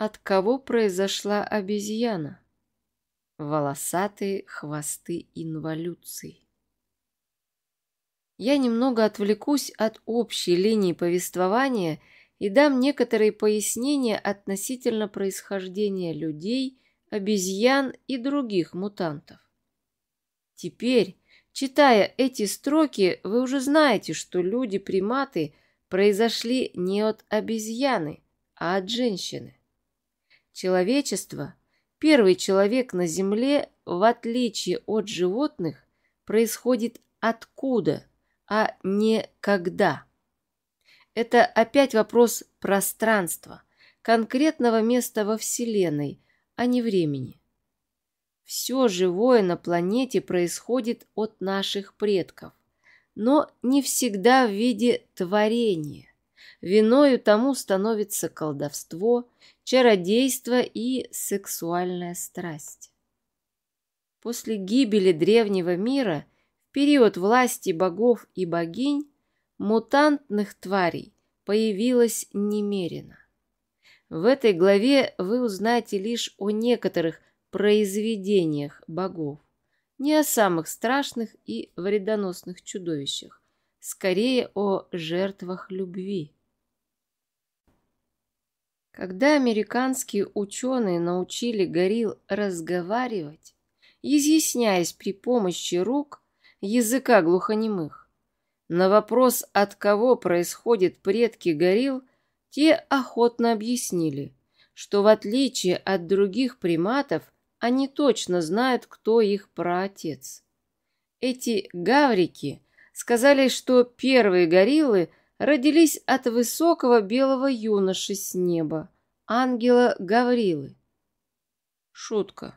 от кого произошла обезьяна. Волосатые хвосты инволюций. Я немного отвлекусь от общей линии повествования и дам некоторые пояснения относительно происхождения людей, обезьян и других мутантов. Теперь, читая эти строки, вы уже знаете, что люди-приматы произошли не от обезьяны, а от женщины. Человечество, первый человек на Земле, в отличие от животных, происходит откуда, а не когда. Это опять вопрос пространства, конкретного места во Вселенной, а не времени. Все живое на планете происходит от наших предков, но не всегда в виде творения. Виною тому становится колдовство, чародейство и сексуальная страсть. После гибели древнего мира, в период власти богов и богинь, мутантных тварей появилось немерено. В этой главе вы узнаете лишь о некоторых произведениях богов, не о самых страшных и вредоносных чудовищах, скорее о жертвах любви. Когда американские ученые научили горилл разговаривать, изъясняясь при помощи рук, языка глухонемых, на вопрос, от кого происходят предки горилл, те охотно объяснили, что в отличие от других приматов, они точно знают, кто их праотец. Эти гаврики сказали, что первые гориллы – родились от высокого белого юноши с неба, ангела Гаврилы. Шутка.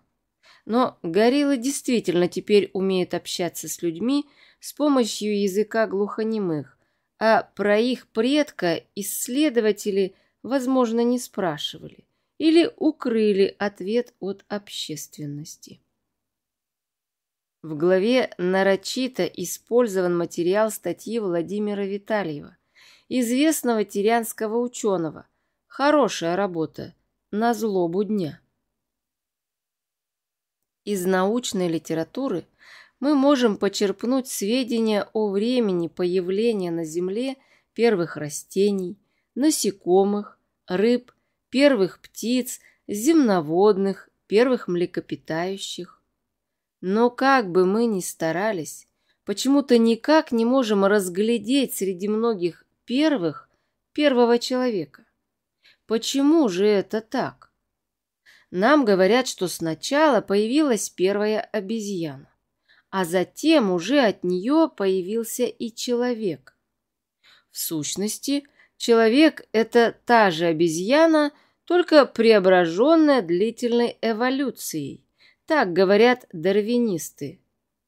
Но Гаврила действительно теперь умеет общаться с людьми с помощью языка глухонемых, а про их предка исследователи, возможно, не спрашивали или укрыли ответ от общественности. В главе нарочито использован материал статьи Владимира Витальева, известного тирянского ученого. Хорошая работа, на злобу дня. Из научной литературы мы можем почерпнуть сведения о времени появления на Земле первых растений, насекомых, рыб, первых птиц, земноводных, первых млекопитающих. Но как бы мы ни старались, почему-то никак не можем разглядеть среди многих первых первого человека. Почему же это так? Нам говорят, что сначала появилась первая обезьяна, а затем уже от нее появился и человек. В сущности, человек – это та же обезьяна, только преображенная длительной эволюцией. Так говорят дарвинисты.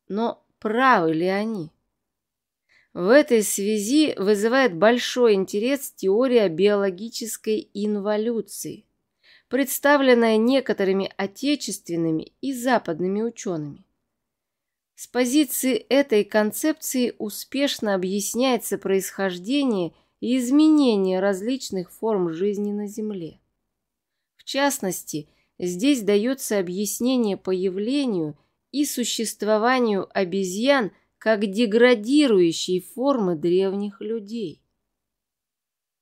Но правы ли они? В этой связи вызывает большой интерес теория биологической инволюции, представленная некоторыми отечественными и западными учеными. С позиции этой концепции успешно объясняется происхождение и изменение различных форм жизни на Земле. В частности, здесь дается объяснение появлению и существованию обезьян – как деградирующие формы древних людей.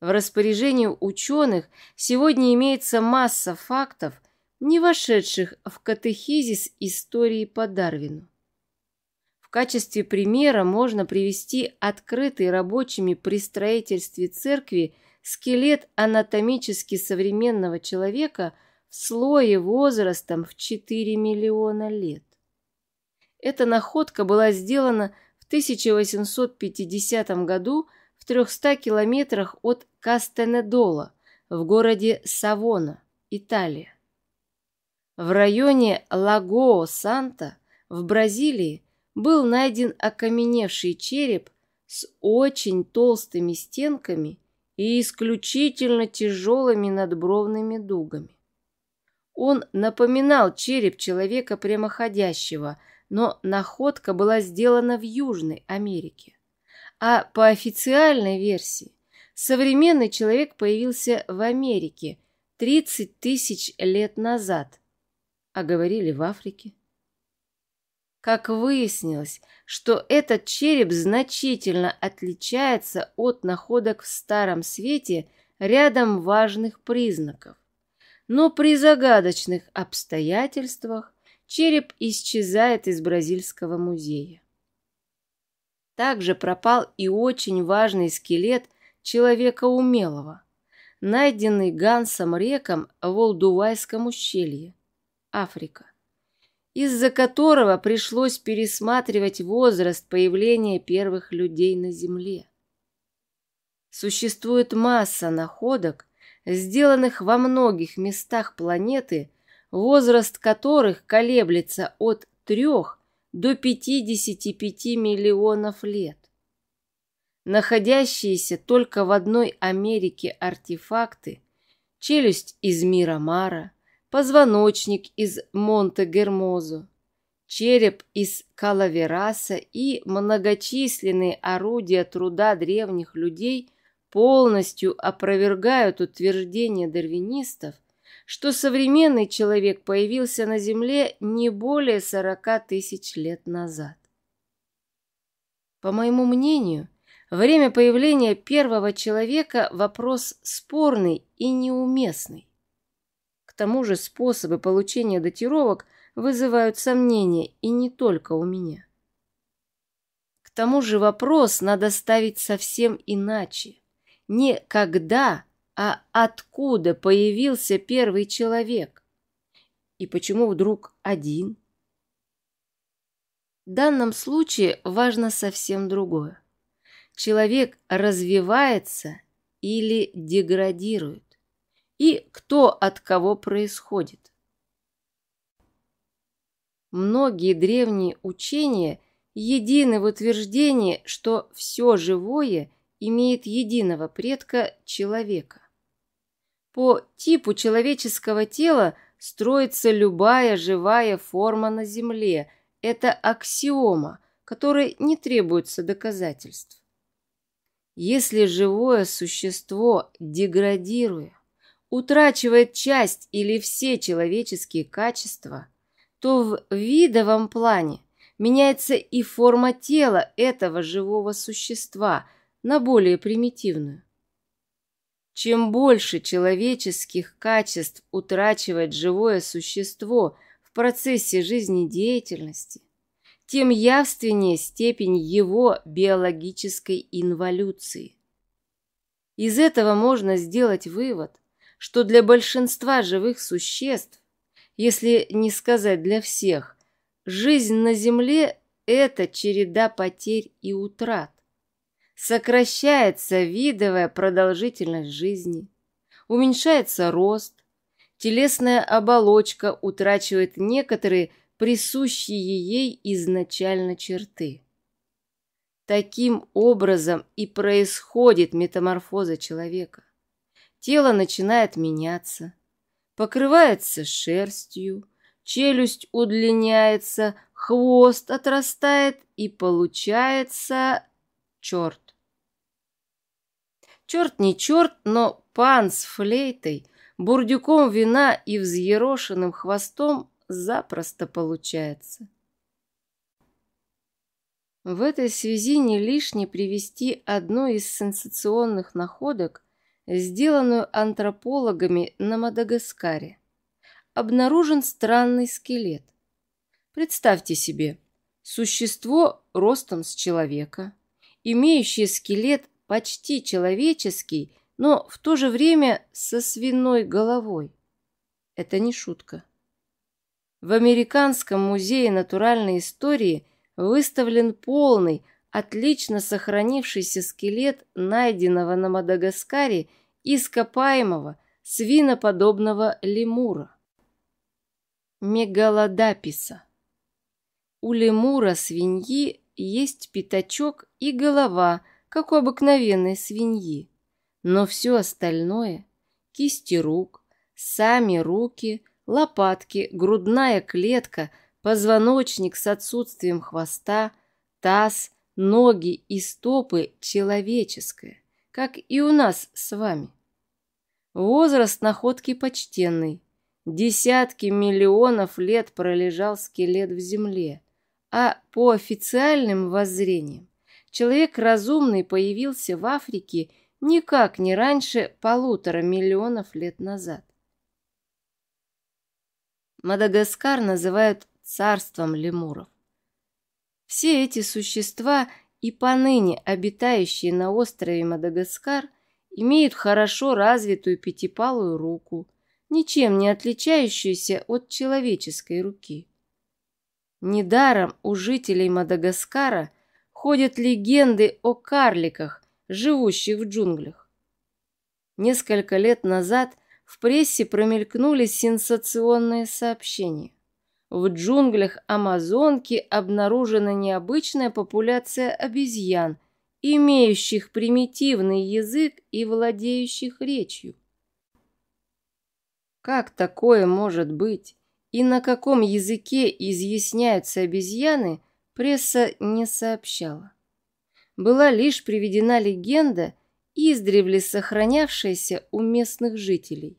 В распоряжении ученых сегодня имеется масса фактов, не вошедших в катехизис истории по Дарвину. В качестве примера можно привести открытый рабочими при строительстве церкви скелет анатомически современного человека в слое возрастом в 4 миллиона лет. Эта находка была сделана в 1850 году в 300 километрах от Кастенедола в городе Савона, Италия. В районе Лагоо-Санта в Бразилии был найден окаменевший череп с очень толстыми стенками и исключительно тяжелыми надбровными дугами. Он напоминал череп человека прямоходящего, но находка была сделана в Южной Америке. А по официальной версии, современный человек появился в Америке 30 тысяч лет назад, а говорили в Африке. Как выяснилось, что этот череп значительно отличается от находок в Старом Свете рядом важных признаков. Но при загадочных обстоятельствах череп исчезает из бразильского музея. Также пропал и очень важный скелет человека умелого, найденный Гансом Реком в Олдувайском ущелье, Африка, из-за которого пришлось пересматривать возраст появления первых людей на Земле. Существует масса находок, сделанных во многих местах планеты возраст которых колеблется от 3 до 55 миллионов лет. Находящиеся только в одной Америке артефакты – челюсть из мира Мара, позвоночник из Монте-Гермозо, череп из Калавераса и многочисленные орудия труда древних людей полностью опровергают утверждение дарвинистов что современный человек появился на Земле не более 40 тысяч лет назад. По моему мнению, время появления первого человека – вопрос спорный и неуместный. К тому же способы получения датировок вызывают сомнения, и не только у меня. К тому же вопрос надо ставить совсем иначе. Не «когда», а откуда появился первый человек? И почему вдруг один? В данном случае важно совсем другое. Человек развивается или деградирует. И кто от кого происходит. Многие древние учения едины в утверждении, что все живое имеет единого предка – человека. По типу человеческого тела строится любая живая форма на Земле. Это аксиома, которой не требуется доказательств. Если живое существо, деградируя, утрачивает часть или все человеческие качества, то в видовом плане меняется и форма тела этого живого существа на более примитивную. Чем больше человеческих качеств утрачивает живое существо в процессе жизнедеятельности, тем явственнее степень его биологической инволюции. Из этого можно сделать вывод, что для большинства живых существ, если не сказать для всех, жизнь на Земле – это череда потерь и утрат. Сокращается видовая продолжительность жизни, уменьшается рост, телесная оболочка утрачивает некоторые присущие ей изначально черты. Таким образом и происходит метаморфоза человека. Тело начинает меняться, покрывается шерстью, челюсть удлиняется, хвост отрастает и получается черт. Черт не черт, но пан с флейтой, бурдюком вина и взъерошенным хвостом запросто получается. В этой связи не лишне привести одну из сенсационных находок, сделанную антропологами на Мадагаскаре. Обнаружен странный скелет. Представьте себе, существо ростом с человека, имеющее скелет почти человеческий, но в то же время со свиной головой. Это не шутка. В Американском музее натуральной истории выставлен полный, отлично сохранившийся скелет найденного на Мадагаскаре ископаемого свиноподобного лемура. Мегалодаписа. У лемура свиньи есть пятачок и голова – как у обыкновенной свиньи. Но все остальное – кисти рук, сами руки, лопатки, грудная клетка, позвоночник с отсутствием хвоста, таз, ноги и стопы – человеческое, как и у нас с вами. Возраст находки почтенный. Десятки миллионов лет пролежал скелет в земле, а по официальным воззрениям человек разумный появился в Африке никак не раньше полутора миллионов лет назад. Мадагаскар называют царством лемуров. Все эти существа и поныне обитающие на острове Мадагаскар имеют хорошо развитую пятипалую руку, ничем не отличающуюся от человеческой руки. Недаром у жителей Мадагаскара – ходят легенды о карликах, живущих в джунглях. Несколько лет назад в прессе промелькнули сенсационные сообщения. В джунглях Амазонки обнаружена необычная популяция обезьян, имеющих примитивный язык и владеющих речью. Как такое может быть? И на каком языке изъясняются обезьяны – Пресса не сообщала. Была лишь приведена легенда, издревле сохранявшаяся у местных жителей,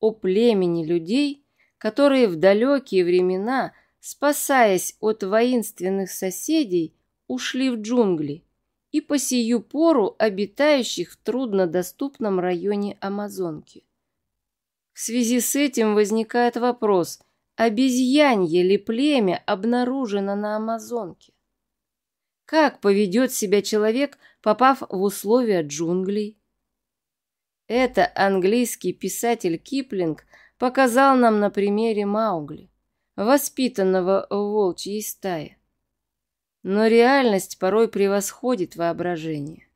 о племени людей, которые в далекие времена, спасаясь от воинственных соседей, ушли в джунгли и по сию пору обитающих в труднодоступном районе Амазонки. В связи с этим возникает вопрос – обезьянье ли племя обнаружено на Амазонке? Как поведет себя человек, попав в условия джунглей? Это английский писатель Киплинг показал нам на примере Маугли, воспитанного в волчьей стае. Но реальность порой превосходит воображение.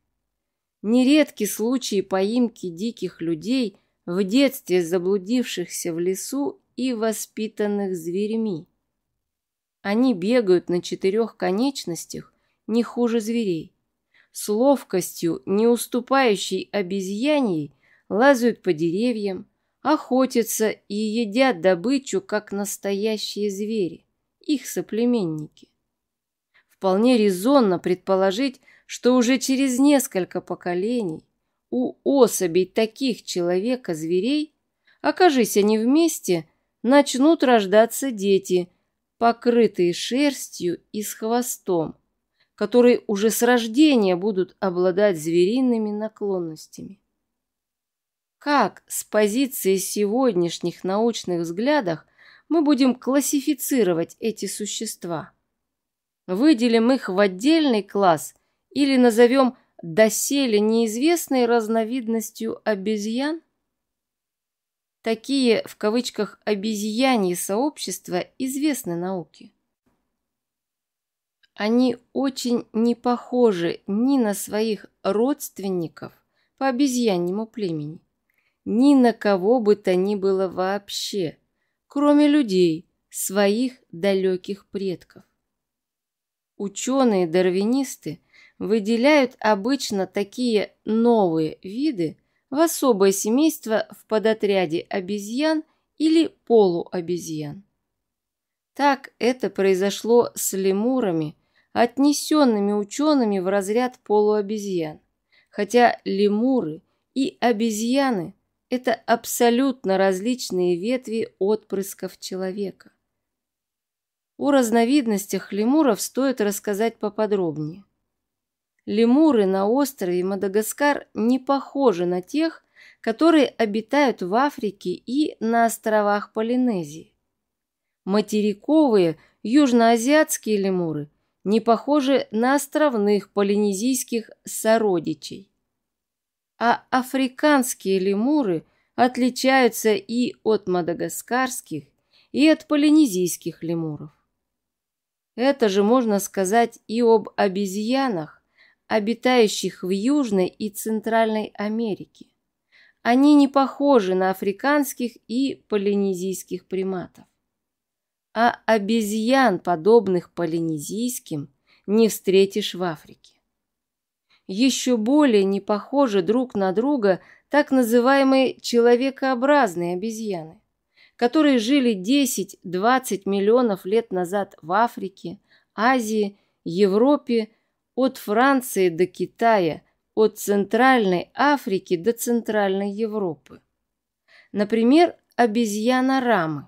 Нередки случаи поимки диких людей, в детстве заблудившихся в лесу и воспитанных зверями. Они бегают на четырех конечностях не хуже зверей. С ловкостью, не уступающей обезьяньей, лазают по деревьям, охотятся и едят добычу, как настоящие звери, их соплеменники. Вполне резонно предположить, что уже через несколько поколений у особей таких человека-зверей, окажись они вместе, начнут рождаться дети, покрытые шерстью и с хвостом, которые уже с рождения будут обладать звериными наклонностями. Как с позиции сегодняшних научных взглядов мы будем классифицировать эти существа? Выделим их в отдельный класс или назовем доселе неизвестной разновидностью обезьян? Такие, в кавычках, обезьяньи сообщества известны науке. Они очень не похожи ни на своих родственников по обезьяньему племени, ни на кого бы то ни было вообще, кроме людей, своих далеких предков. Ученые-дарвинисты выделяют обычно такие новые виды в особое семейство в подотряде обезьян или полуобезьян. Так это произошло с лемурами, отнесенными учеными в разряд полуобезьян. Хотя лемуры и обезьяны – это абсолютно различные ветви отпрысков человека. О разновидностях лемуров стоит рассказать поподробнее. Лемуры на острове Мадагаскар не похожи на тех, которые обитают в Африке и на островах Полинезии. Материковые южноазиатские лемуры не похожи на островных полинезийских сородичей. А африканские лемуры отличаются и от мадагаскарских, и от полинезийских лемуров. Это же можно сказать и об обезьянах, обитающих в Южной и Центральной Америке. Они не похожи на африканских и полинезийских приматов. А обезьян, подобных полинезийским, не встретишь в Африке. Еще более не похожи друг на друга так называемые человекообразные обезьяны, которые жили 10-20 миллионов лет назад в Африке, Азии, Европе, от Франции до Китая, от Центральной Африки до Центральной Европы. Например, обезьяна рамы.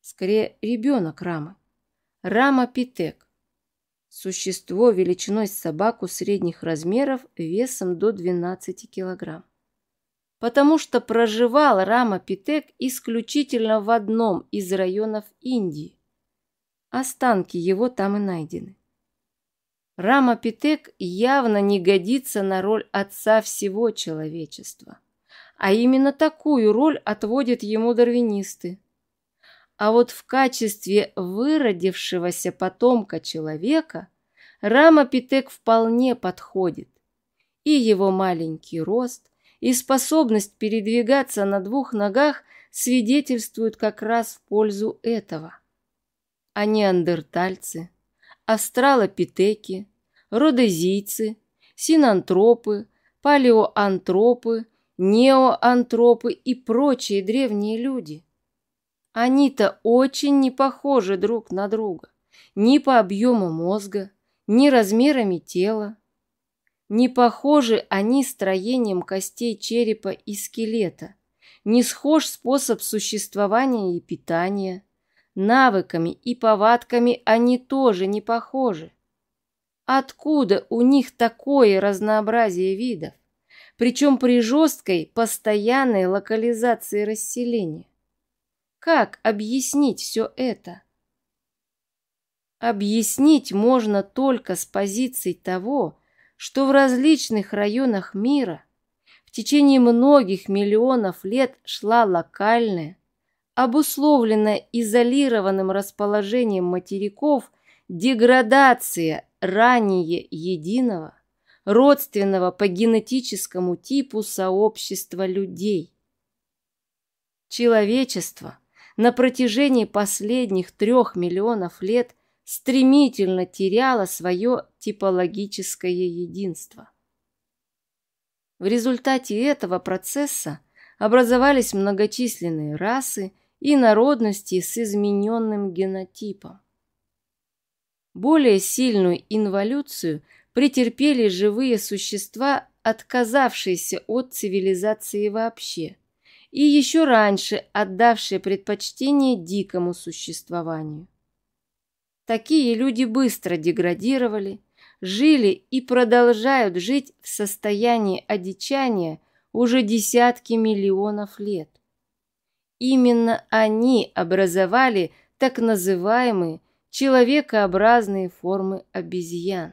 Скорее, ребенок рамы. Рама питек. Существо величиной с собаку средних размеров весом до 12 килограмм. Потому что проживал рама питек исключительно в одном из районов Индии. Останки его там и найдены. Рама Питек явно не годится на роль отца всего человечества. А именно такую роль отводят ему дарвинисты. А вот в качестве выродившегося потомка человека Рама Питек вполне подходит. И его маленький рост, и способность передвигаться на двух ногах свидетельствуют как раз в пользу этого. А неандертальцы – австралопитеки, родозийцы, синантропы, палеоантропы, неоантропы и прочие древние люди. Они-то очень не похожи друг на друга ни по объему мозга, ни размерами тела. Не похожи они строением костей черепа и скелета, не схож способ существования и питания, навыками и повадками они тоже не похожи. Откуда у них такое разнообразие видов? Причем при жесткой, постоянной локализации расселения. Как объяснить все это? Объяснить можно только с позиций того, что в различных районах мира в течение многих миллионов лет шла локальная, обусловлена изолированным расположением материков деградация ранее единого, родственного по генетическому типу сообщества людей. Человечество на протяжении последних трех миллионов лет стремительно теряло свое типологическое единство. В результате этого процесса образовались многочисленные расы – и народности с измененным генотипом. Более сильную инволюцию претерпели живые существа, отказавшиеся от цивилизации вообще, и еще раньше отдавшие предпочтение дикому существованию. Такие люди быстро деградировали, жили и продолжают жить в состоянии одичания уже десятки миллионов лет – Именно они образовали так называемые человекообразные формы обезьян.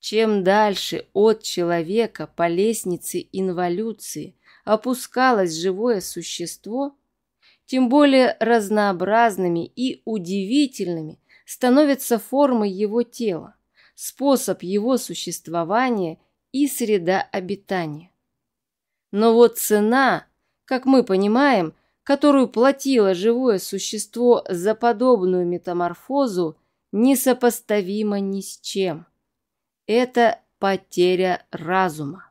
Чем дальше от человека по лестнице инволюции опускалось живое существо, тем более разнообразными и удивительными становятся формы его тела, способ его существования и среда обитания. Но вот цена – как мы понимаем, которую платило живое существо за подобную метаморфозу, несопоставимо ни с чем. Это потеря разума.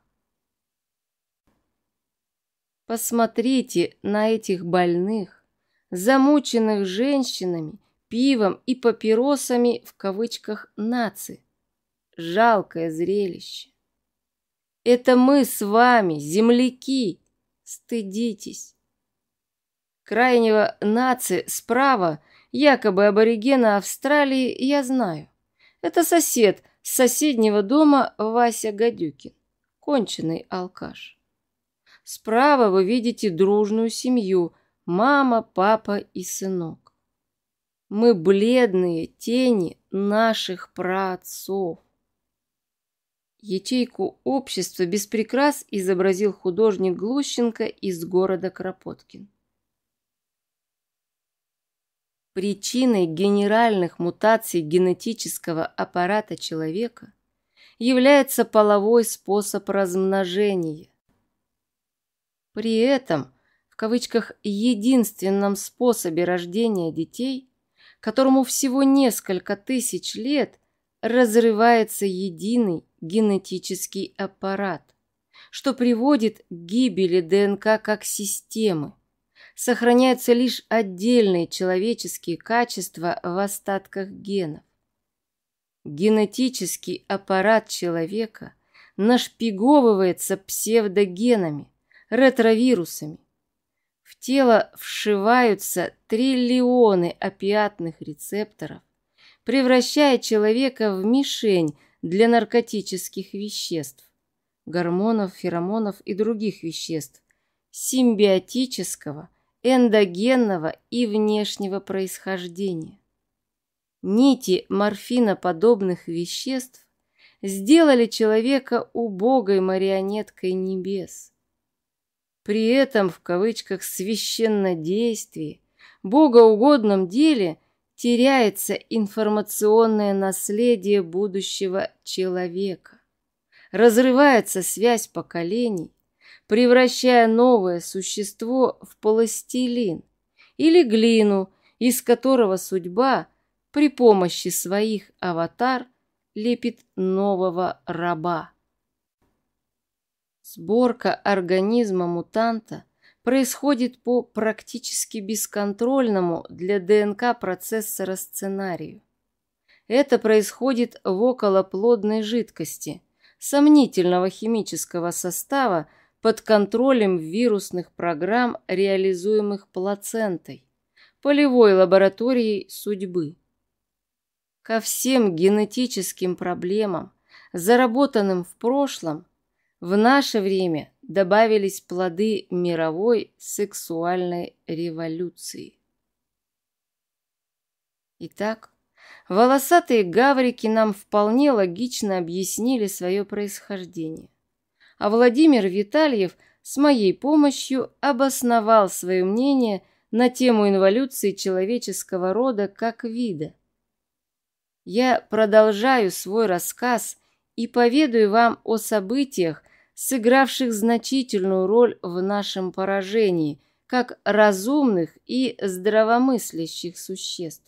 Посмотрите на этих больных, замученных женщинами, пивом и папиросами в кавычках нации. Жалкое зрелище. Это мы с вами, земляки, Стыдитесь. Крайнего нации справа, якобы аборигена Австралии, я знаю. Это сосед с соседнего дома Вася Гадюкин, конченый алкаш. Справа вы видите дружную семью – мама, папа и сынок. Мы бледные тени наших праотцов. Ячейку общества без прикрас изобразил художник Глущенко из города Кропоткин. Причиной генеральных мутаций генетического аппарата человека является половой способ размножения. При этом, в кавычках, единственном способе рождения детей, которому всего несколько тысяч лет, разрывается единый генетический аппарат, что приводит к гибели ДНК как системы. Сохраняются лишь отдельные человеческие качества в остатках генов. Генетический аппарат человека нашпиговывается псевдогенами, ретровирусами. В тело вшиваются триллионы опиатных рецепторов, превращая человека в мишень для наркотических веществ, гормонов, феромонов и других веществ, симбиотического, эндогенного и внешнего происхождения. Нити морфиноподобных веществ сделали человека убогой марионеткой небес. При этом в кавычках «священнодействии», богоугодном деле теряется информационное наследие будущего человека. Разрывается связь поколений, превращая новое существо в пластилин или глину, из которого судьба при помощи своих аватар лепит нового раба. Сборка организма мутанта – происходит по практически бесконтрольному для ДНК процессора сценарию. Это происходит в околоплодной жидкости, сомнительного химического состава под контролем вирусных программ, реализуемых плацентой, полевой лабораторией судьбы. Ко всем генетическим проблемам, заработанным в прошлом – в наше время добавились плоды мировой сексуальной революции. Итак, волосатые гаврики нам вполне логично объяснили свое происхождение. А Владимир Витальев с моей помощью обосновал свое мнение на тему инволюции человеческого рода как вида. Я продолжаю свой рассказ и поведаю вам о событиях, сыгравших значительную роль в нашем поражении, как разумных и здравомыслящих существ.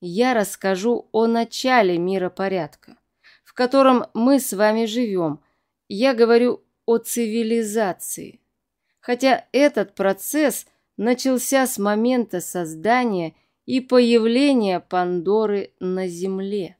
Я расскажу о начале миропорядка, в котором мы с вами живем. Я говорю о цивилизации. Хотя этот процесс начался с момента создания и появления Пандоры на Земле.